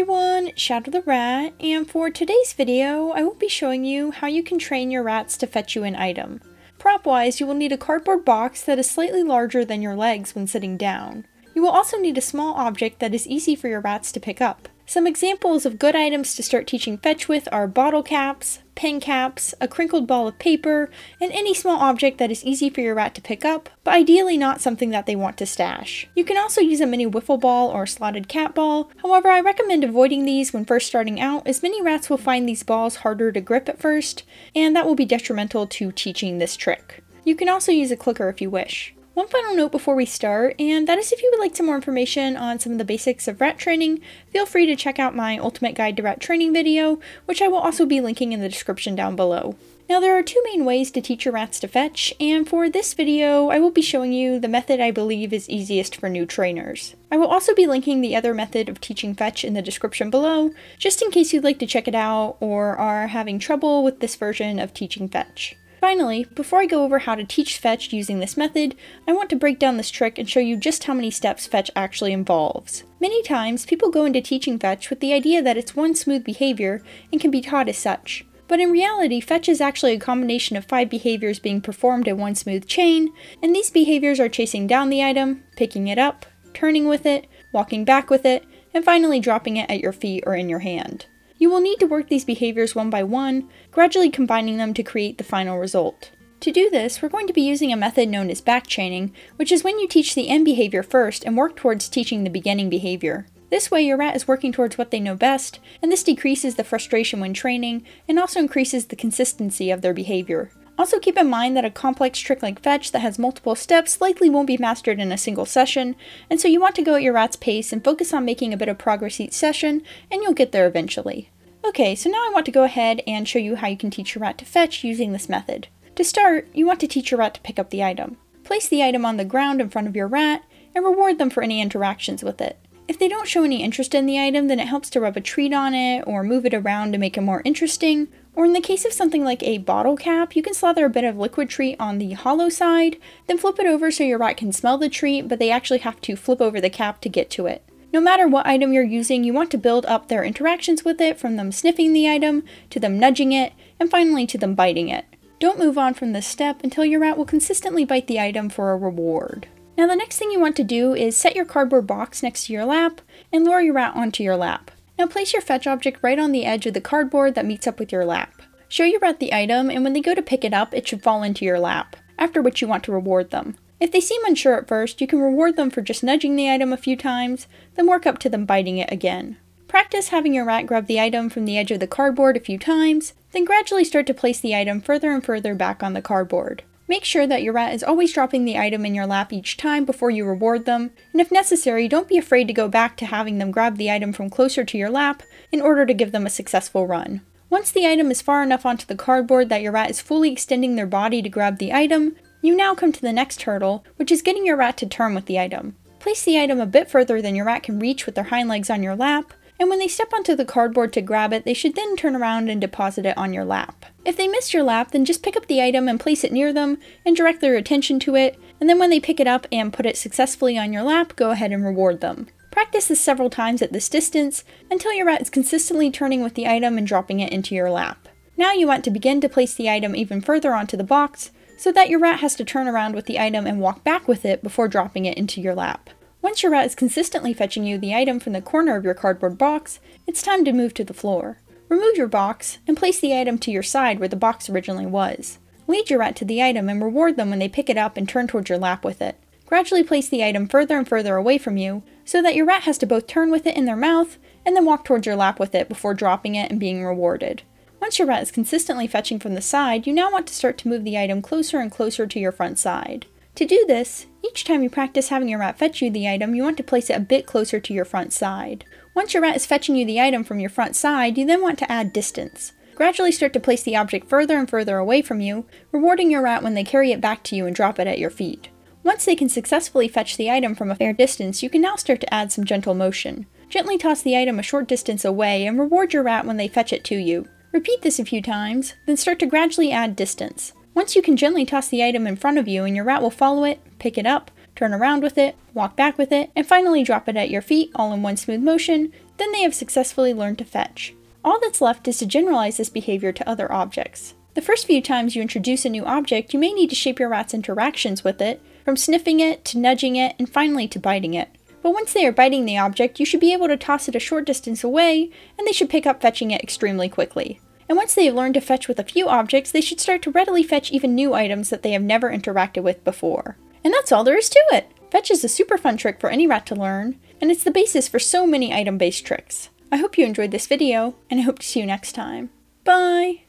everyone, Shadow the Rat, and for today's video, I will be showing you how you can train your rats to fetch you an item. Prop-wise, you will need a cardboard box that is slightly larger than your legs when sitting down. You will also need a small object that is easy for your rats to pick up. Some examples of good items to start teaching fetch with are bottle caps, pen caps, a crinkled ball of paper, and any small object that is easy for your rat to pick up, but ideally not something that they want to stash. You can also use a mini wiffle ball or slotted cat ball, however I recommend avoiding these when first starting out as many rats will find these balls harder to grip at first, and that will be detrimental to teaching this trick. You can also use a clicker if you wish. One final note before we start, and that is if you would like some more information on some of the basics of rat training, feel free to check out my Ultimate Guide to Rat Training video, which I will also be linking in the description down below. Now there are two main ways to teach your rats to fetch, and for this video I will be showing you the method I believe is easiest for new trainers. I will also be linking the other method of teaching fetch in the description below, just in case you'd like to check it out or are having trouble with this version of teaching fetch. Finally, before I go over how to teach fetch using this method, I want to break down this trick and show you just how many steps fetch actually involves. Many times, people go into teaching fetch with the idea that it's one smooth behavior and can be taught as such. But in reality, fetch is actually a combination of five behaviors being performed in one smooth chain, and these behaviors are chasing down the item, picking it up, turning with it, walking back with it, and finally dropping it at your feet or in your hand. You will need to work these behaviors one by one, gradually combining them to create the final result. To do this, we're going to be using a method known as backchaining, which is when you teach the end behavior first and work towards teaching the beginning behavior. This way, your rat is working towards what they know best, and this decreases the frustration when training and also increases the consistency of their behavior. Also keep in mind that a complex trick like fetch that has multiple steps likely won't be mastered in a single session, and so you want to go at your rat's pace and focus on making a bit of progress each session, and you'll get there eventually. Okay, so now I want to go ahead and show you how you can teach your rat to fetch using this method. To start, you want to teach your rat to pick up the item. Place the item on the ground in front of your rat, and reward them for any interactions with it. If they don't show any interest in the item, then it helps to rub a treat on it or move it around to make it more interesting. Or in the case of something like a bottle cap, you can slather a bit of liquid treat on the hollow side, then flip it over so your rat can smell the treat, but they actually have to flip over the cap to get to it. No matter what item you're using, you want to build up their interactions with it from them sniffing the item, to them nudging it, and finally to them biting it. Don't move on from this step until your rat will consistently bite the item for a reward. Now the next thing you want to do is set your cardboard box next to your lap and lower your rat onto your lap. Now place your fetch object right on the edge of the cardboard that meets up with your lap. Show your rat the item and when they go to pick it up, it should fall into your lap, after which you want to reward them. If they seem unsure at first, you can reward them for just nudging the item a few times, then work up to them biting it again. Practice having your rat grab the item from the edge of the cardboard a few times, then gradually start to place the item further and further back on the cardboard. Make sure that your rat is always dropping the item in your lap each time before you reward them, and if necessary, don't be afraid to go back to having them grab the item from closer to your lap in order to give them a successful run. Once the item is far enough onto the cardboard that your rat is fully extending their body to grab the item, you now come to the next hurdle, which is getting your rat to turn with the item. Place the item a bit further than your rat can reach with their hind legs on your lap, and when they step onto the cardboard to grab it, they should then turn around and deposit it on your lap. If they miss your lap, then just pick up the item and place it near them and direct their attention to it, and then when they pick it up and put it successfully on your lap, go ahead and reward them. Practice this several times at this distance until your rat is consistently turning with the item and dropping it into your lap. Now you want to begin to place the item even further onto the box so that your rat has to turn around with the item and walk back with it before dropping it into your lap. Once your rat is consistently fetching you the item from the corner of your cardboard box, it's time to move to the floor. Remove your box and place the item to your side where the box originally was. Lead your rat to the item and reward them when they pick it up and turn towards your lap with it. Gradually place the item further and further away from you so that your rat has to both turn with it in their mouth and then walk towards your lap with it before dropping it and being rewarded. Once your rat is consistently fetching from the side, you now want to start to move the item closer and closer to your front side. To do this, each time you practice having your rat fetch you the item, you want to place it a bit closer to your front side. Once your rat is fetching you the item from your front side, you then want to add distance. Gradually start to place the object further and further away from you, rewarding your rat when they carry it back to you and drop it at your feet. Once they can successfully fetch the item from a fair distance, you can now start to add some gentle motion. Gently toss the item a short distance away and reward your rat when they fetch it to you. Repeat this a few times, then start to gradually add distance. Once you can gently toss the item in front of you and your rat will follow it, pick it up, turn around with it, walk back with it, and finally drop it at your feet all in one smooth motion, then they have successfully learned to fetch. All that's left is to generalize this behavior to other objects. The first few times you introduce a new object, you may need to shape your rat's interactions with it, from sniffing it, to nudging it, and finally to biting it. But once they are biting the object, you should be able to toss it a short distance away, and they should pick up fetching it extremely quickly. And once they have learned to fetch with a few objects, they should start to readily fetch even new items that they have never interacted with before that's all there is to it! Fetch is a super fun trick for any rat to learn, and it's the basis for so many item-based tricks. I hope you enjoyed this video, and I hope to see you next time. Bye!